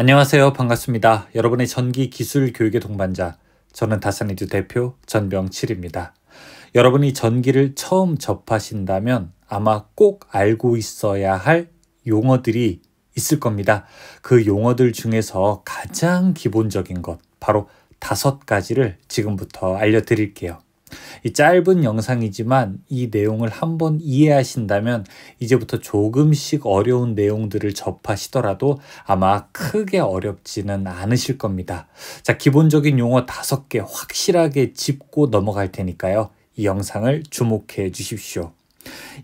안녕하세요. 반갑습니다. 여러분의 전기 기술 교육의 동반자. 저는 다산이드 대표 전병칠입니다. 여러분이 전기를 처음 접하신다면 아마 꼭 알고 있어야 할 용어들이 있을 겁니다. 그 용어들 중에서 가장 기본적인 것, 바로 다섯 가지를 지금부터 알려드릴게요. 이 짧은 영상이지만 이 내용을 한번 이해하신다면 이제부터 조금씩 어려운 내용들을 접하시더라도 아마 크게 어렵지는 않으실 겁니다. 자, 기본적인 용어 다섯 개 확실하게 짚고 넘어갈 테니까요. 이 영상을 주목해 주십시오.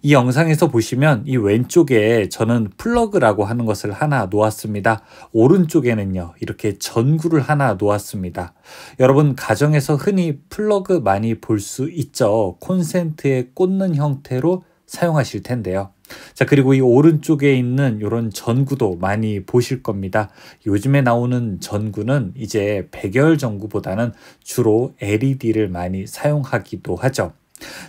이 영상에서 보시면 이 왼쪽에 저는 플러그라고 하는 것을 하나 놓았습니다. 오른쪽에는요. 이렇게 전구를 하나 놓았습니다. 여러분 가정에서 흔히 플러그 많이 볼 수 있죠. 콘센트에 꽂는 형태로 사용하실 텐데요. 자 그리고 이 오른쪽에 있는 이런 전구도 많이 보실 겁니다. 요즘에 나오는 전구는 이제 백열 전구보다는 주로 LED를 많이 사용하기도 하죠.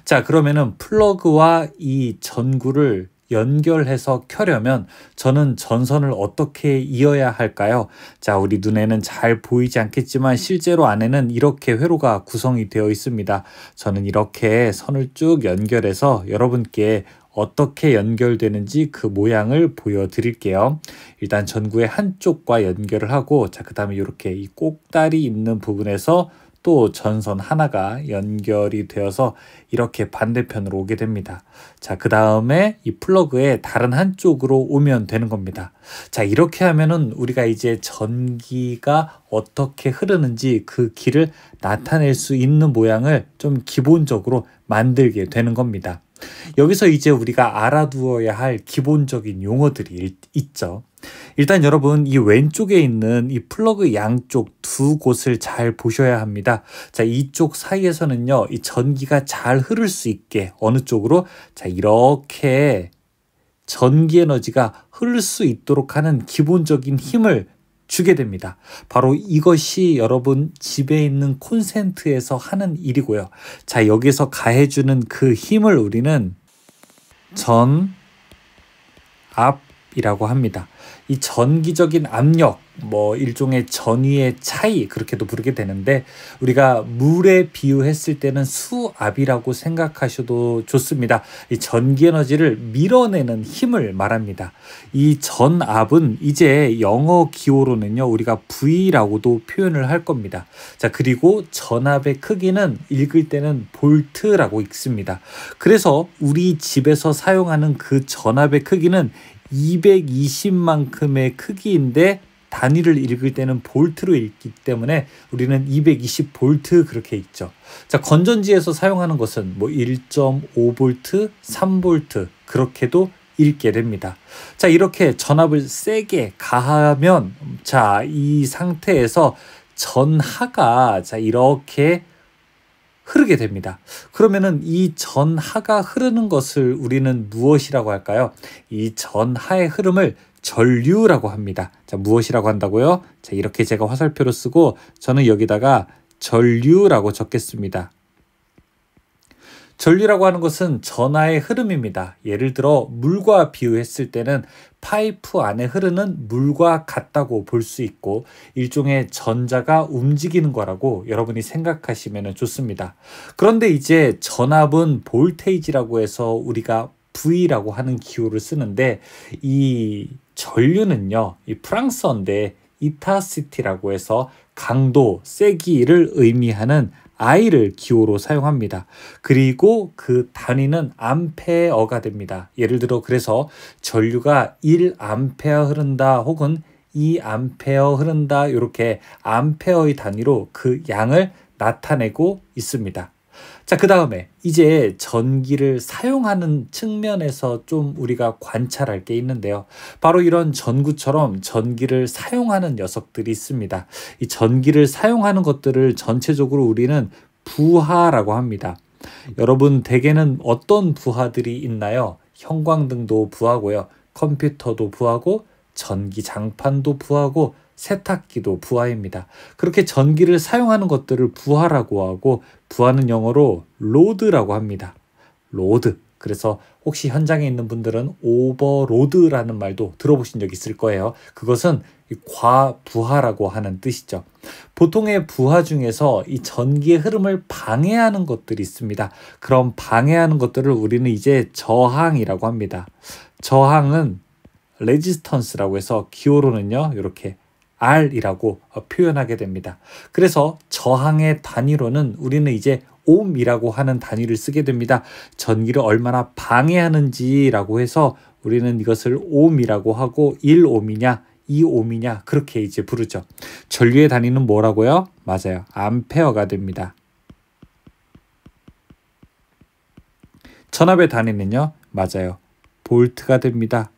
자, 그러면은 플러그와 이 전구를 연결해서 켜려면 저는 전선을 어떻게 이어야 할까요? 자, 우리 눈에는 잘 보이지 않겠지만 실제로 안에는 이렇게 회로가 구성이 되어 있습니다. 저는 이렇게 선을 쭉 연결해서 여러분께 어떻게 연결되는지 그 모양을 보여드릴게요. 일단 전구의 한쪽과 연결을 하고 자, 그 다음에 이렇게 이 꼭다리 있는 부분에서 또 전선 하나가 연결이 되어서 이렇게 반대편으로 오게 됩니다. 자, 그 다음에 이 플러그의 다른 한쪽으로 오면 되는 겁니다. 자, 이렇게 하면은 우리가 이제 전기가 어떻게 흐르는지 그 길을 나타낼 수 있는 모양을 좀 기본적으로 만들게 되는 겁니다. 여기서 이제 우리가 알아두어야 할 기본적인 용어들이 있죠. 일단 여러분 이 왼쪽에 있는 이 플러그 양쪽 두 곳을 잘 보셔야 합니다. 자, 이쪽 사이에서는요. 이 전기가 잘 흐를 수 있게 어느 쪽으로 자, 이렇게 전기 에너지가 흐를 수 있도록 하는 기본적인 힘을 주게 됩니다. 바로 이것이 여러분 집에 있는 콘센트에서 하는 일이고요. 자, 여기서 가해주는 그 힘을 우리는 전, 앞, 이라고 합니다. 이 전기적인 압력, 뭐 일종의 전위의 차이 그렇게도 부르게 되는데 우리가 물에 비유했을 때는 수압이라고 생각하셔도 좋습니다. 이 전기 에너지를 밀어내는 힘을 말합니다. 이 전압은 이제 영어 기호로는요. 우리가 V라고도 표현을 할 겁니다. 자, 그리고 전압의 크기는 읽을 때는 볼트라고 읽습니다. 그래서 우리 집에서 사용하는 그 전압의 크기는 220만큼의 크기인데 단위를 읽을 때는 볼트로 읽기 때문에 우리는 220 볼트 그렇게 읽죠. 자, 건전지에서 사용하는 것은 뭐 1.5 볼트, 3 볼트 그렇게도 읽게 됩니다. 자, 이렇게 전압을 세게 가하면 자, 이 상태에서 전하가 자, 이렇게 흐르게 됩니다. 그러면은 이 전하가 흐르는 것을 우리는 무엇이라고 할까요? 이 전하의 흐름을 전류라고 합니다. 자, 무엇이라고 한다고요? 자, 이렇게 제가 화살표로 쓰고 저는 여기다가 전류라고 적겠습니다. 전류라고 하는 것은 전하의 흐름입니다. 예를 들어 물과 비유했을 때는 파이프 안에 흐르는 물과 같다고 볼 수 있고 일종의 전자가 움직이는 거라고 여러분이 생각하시면 좋습니다. 그런데 이제 전압은 볼테이지라고 해서 우리가 V라고 하는 기호를 쓰는데 이 전류는요. 이 프랑스어인데 이타시티라고 해서 강도, 세기를 의미하는 아이를 기호로 사용합니다. 그리고 그 단위는 암페어가 됩니다. 예를 들어 그래서 전류가 1암페어 흐른다 혹은 2암페어 흐른다 이렇게 암페어의 단위로 그 양을 나타내고 있습니다. 자, 그 다음에 이제 전기를 사용하는 측면에서 좀 우리가 관찰할 게 있는데요. 바로 이런 전구처럼 전기를 사용하는 녀석들이 있습니다. 이 전기를 사용하는 것들을 전체적으로 우리는 부하라고 합니다. 여러분 대개는 어떤 부하들이 있나요? 형광등도 부하고요. 컴퓨터도 부하고 전기 장판도 부하고 세탁기도 부하입니다. 그렇게 전기를 사용하는 것들을 부하라고 하고 부하는 영어로 로드라고 합니다. 로드. 그래서 혹시 현장에 있는 분들은 오버로드라는 말도 들어보신 적 있을 거예요. 그것은 과부하라고 하는 뜻이죠. 보통의 부하 중에서 이 전기의 흐름을 방해하는 것들이 있습니다. 그럼 방해하는 것들을 우리는 이제 저항이라고 합니다. 저항은 레지스턴스라고 해서 기호로는요. 이렇게 R이라고 어, 표현하게 됩니다. 그래서 저항의 단위로는 우리는 이제 옴이라고 하는 단위를 쓰게 됩니다. 전기를 얼마나 방해하는지라고 해서 우리는 이것을 옴이라고 하고 1옴이냐 2옴이냐 그렇게 이제 부르죠. 전류의 단위는 뭐라고요? 맞아요. 암페어가 됩니다. 전압의 단위는요? 맞아요. 볼트가 됩니다.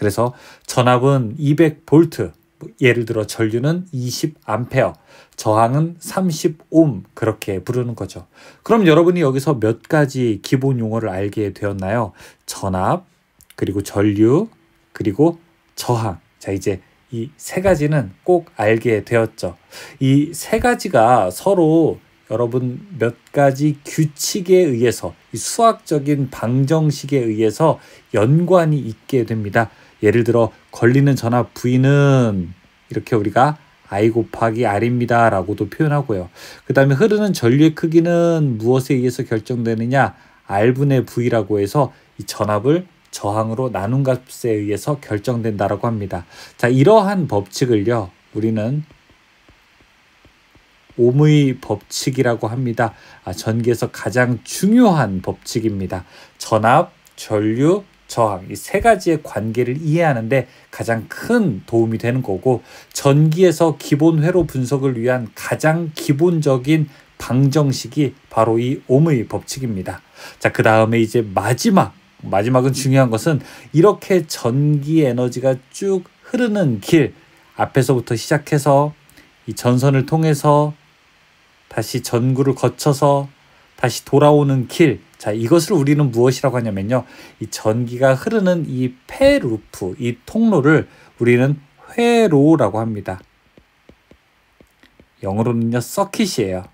그래서 전압은 2 0 0볼트 예를 들어 전류는 2 0어 저항은 30옴 그렇게 부르는 거죠. 그럼 여러분이 여기서 몇 가지 기본 용어를 알게 되었나요? 전압, 그리고 전류, 그리고 저항. 자, 이제 이 세 가지는 꼭 알게 되었죠. 이 세 가지가 서로 여러분 몇 가지 규칙에 의해서 이 수학적인 방정식에 의해서 연관이 있게 됩니다. 예를 들어 걸리는 전압 V는 이렇게 우리가 I 곱하기 R입니다 라고도 표현하고요. 그 다음에 흐르는 전류의 크기는 무엇에 의해서 결정되느냐 R분의 V라고 해서 이 전압을 저항으로 나눈 값에 의해서 결정된다라고 합니다. 자, 이러한 법칙을요. 우리는 오무의 법칙이라고 합니다. 아, 전기에서 가장 중요한 법칙입니다. 전압, 전류, 저항 이 세 가지의 관계를 이해하는데 가장 큰 도움이 되는 거고 전기에서 기본 회로 분석을 위한 가장 기본적인 방정식이 바로 이 옴의 법칙입니다. 자, 그 다음에 이제 마지막, 마지막은 중요한 것은 이렇게 전기 에너지가 쭉 흐르는 길 앞에서부터 시작해서 이 전선을 통해서 다시 전구를 거쳐서 다시 돌아오는 길 자, 이것을 우리는 무엇이라고 하냐면요. 이 전기가 흐르는 이 폐루프, 이 통로를 우리는 회로라고 합니다. 영어로는요, 서킷이에요.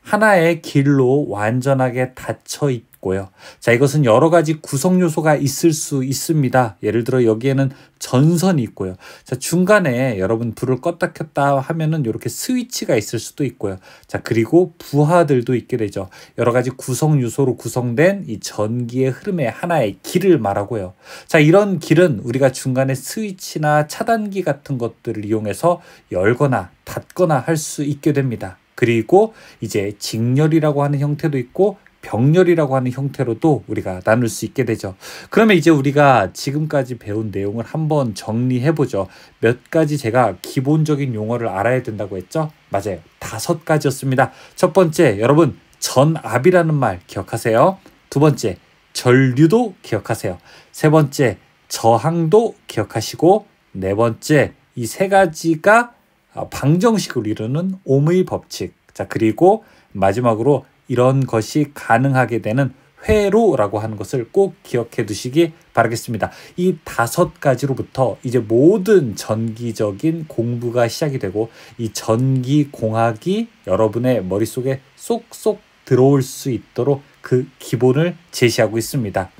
하나의 길로 완전하게 닫혀 있다. 있고요. 자, 이것은 여러 가지 구성 요소가 있을 수 있습니다. 예를 들어 여기에는 전선이 있고요. 자, 중간에 여러분 불을 껐다 켰다 하면은 이렇게 스위치가 있을 수도 있고요. 자, 그리고 부하들도 있게 되죠. 여러 가지 구성 요소로 구성된 이 전기의 흐름의 하나의 길을 말하고요. 자, 이런 길은 우리가 중간에 스위치나 차단기 같은 것들을 이용해서 열거나 닫거나 할 수 있게 됩니다. 그리고 이제 직렬이라고 하는 형태도 있고 병렬이라고 하는 형태로도 우리가 나눌 수 있게 되죠. 그러면 이제 우리가 지금까지 배운 내용을 한번 정리해 보죠. 몇 가지 제가 기본적인 용어를 알아야 된다고 했죠? 맞아요. 다섯 가지였습니다. 첫 번째, 여러분, 전압이라는 말 기억하세요. 두 번째, 전류도 기억하세요. 세 번째, 저항도 기억하시고, 네 번째, 이 세 가지가 방정식을 이루는 오의 법칙. 자, 그리고 마지막으로 이런 것이 가능하게 되는 회로라고 하는 것을 꼭 기억해 두시기 바라겠습니다. 이 다섯 가지로부터 이제 모든 전기적인 공부가 시작이 되고 이 전기공학이 여러분의 머릿속에 쏙쏙 들어올 수 있도록 그 기본을 제시하고 있습니다.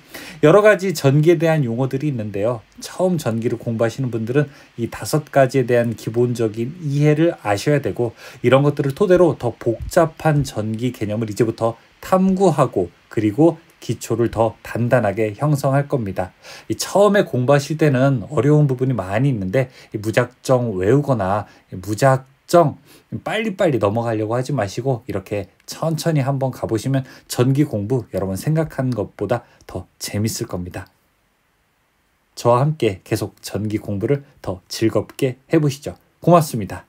여러 가지 전기에 대한 용어들이 있는데요. 처음 전기를 공부하시는 분들은 이 다섯 가지에 대한 기본적인 이해를 아셔야 되고 이런 것들을 토대로 더 복잡한 전기 개념을 이제부터 탐구하고 그리고 기초를 더 단단하게 형성할 겁니다. 처음에 공부하실 때는 어려운 부분이 많이 있는데 무작정 외우거나 무작 걱정 빨리빨리 넘어가려고 하지 마시고 이렇게 천천히 한번 가보시면 전기 공부 여러분 생각한 것보다 더 재밌을 겁니다. 저와 함께 계속 전기 공부를 더 즐겁게 해보시죠. 고맙습니다.